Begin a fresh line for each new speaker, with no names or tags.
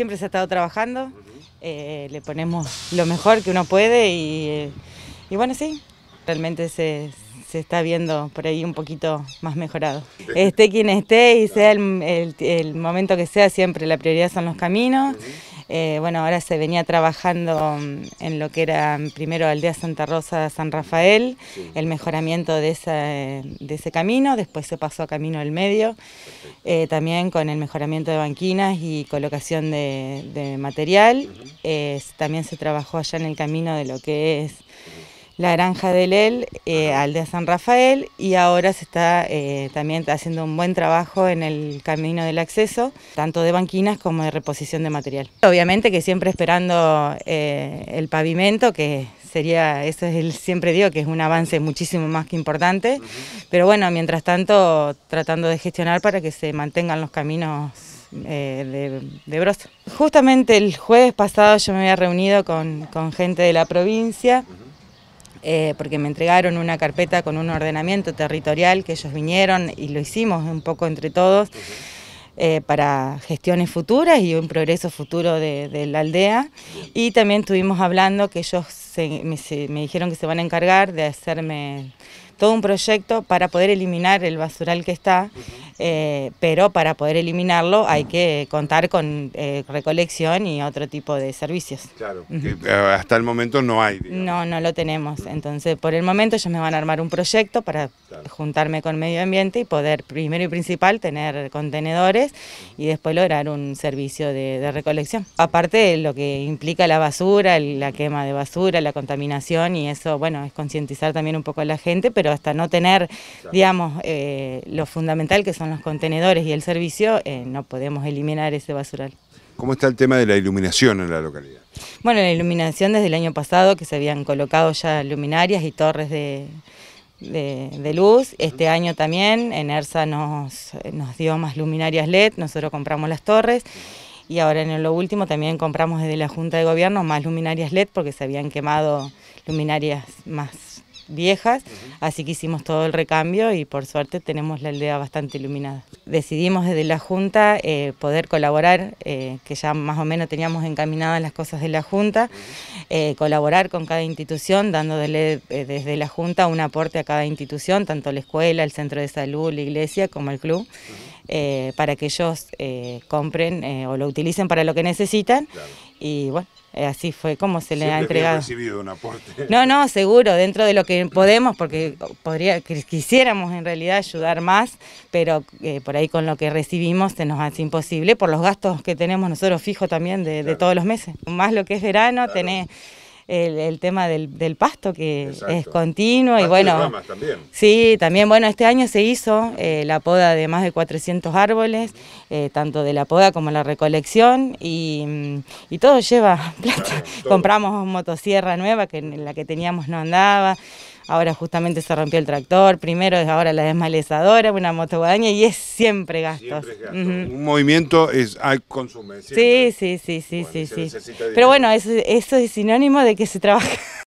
siempre se ha estado trabajando, eh, le ponemos lo mejor que uno puede y, y bueno, sí, realmente se, se, está viendo por ahí un poquito más mejorado. Esté quien esté y sea el, el, momento que sea, siempre la prioridad son los caminos. Eh, bueno, ahora se venía trabajando mm, en lo que era mm, primero Aldea Santa Rosa, San Rafael, el mejoramiento de ese, camino, después se pasó a Camino del Medio, eh, también con el mejoramiento de banquinas y colocación de, material. también se trabajó allá en el camino de lo que es la granja de Lel, eh, Aldea San Rafael, y ahora se está eh, también haciendo un buen trabajo en el camino del acceso, tanto de banquinas como de reposición de material. Obviamente que siempre esperando eh, el pavimento, que sería, eso es el, siempre digo que es un avance muchísimo más que importante, pero bueno, mientras tanto tratando de gestionar para que se mantengan los caminos de, de Justamente el jueves pasado yo me había reunido con, gente de la provincia. Eh, porque me entregaron una carpeta con un ordenamiento territorial que ellos vinieron y lo hicimos un poco entre todos eh, para gestiones futuras y un progreso futuro de, la aldea. Y también estuvimos hablando que ellos me, dijeron que se van a encargar de hacerme todo un proyecto para poder eliminar el basural que está. Eh, pero para poder eliminarlo hay que contar con eh, recolección y otro tipo de servicios. Claro, que eh, hasta el momento no hay. No, no lo tenemos. Entonces, por el momento ellos me van a armar un proyecto para juntarme con medio ambiente y poder, primero y principal, tener contenedores y después lograr un servicio de, recolección. Aparte de lo que implica la basura, la quema de basura, la contaminación y eso, bueno, es concientizar también un poco a la gente, pero hasta no tener, digamos, eh, lo fundamental que son los contenedores y el servicio, eh, no podemos eliminar ese basural. ¿Cómo está el tema de la iluminación en la localidad? Bueno, la iluminación desde el año pasado, que se habían colocado ya luminarias y torres de, de, luz. Este año también Ersa nos, nos dio más luminarias LED, nosotros compramos las torres. Y ahora en lo último también compramos desde la Junta de Gobierno más luminarias LED porque se habían quemado luminarias más viejas, así que hicimos todo el recambio y por suerte tenemos la aldea bastante iluminada. Decidimos desde la Junta eh, poder colaborar, eh, que ya más o menos teníamos encaminadas las cosas de la Junta, eh, colaborar con cada institución, dándole desde la Junta un aporte a cada institución, tanto la escuela, el centro de salud, la iglesia como el club. Eh, para que ellos eh, compren eh, o lo utilicen para lo que necesitan. Y bueno, así fue como se le ha entregado. No, no, seguro, dentro de lo que podemos, porque podría, quisiéramos en realidad ayudar más, pero por ahí con lo que recibimos se nos hace imposible por los gastos que tenemos nosotros fijos también de, todos los meses. Más lo que es verano, tener el, tema del, pasto que es continuo y bueno. Sí, también bueno, este año se hizo eh, la poda de más de 400 árboles, eh, tanto de la poda como la recolección y, mm, todo lleva plata. Compramos motosierra nueva que en la que teníamos no andaba ahora justamente se rompió el tractor, primero es ahora la desmalezadora, una motoguadaña y es siempre gastos. Siempre Un movimiento es al ah, consumo. Sí, sí, sí, sí, sí, sí. Pero bueno, eso es sinónimo de que se trabaja.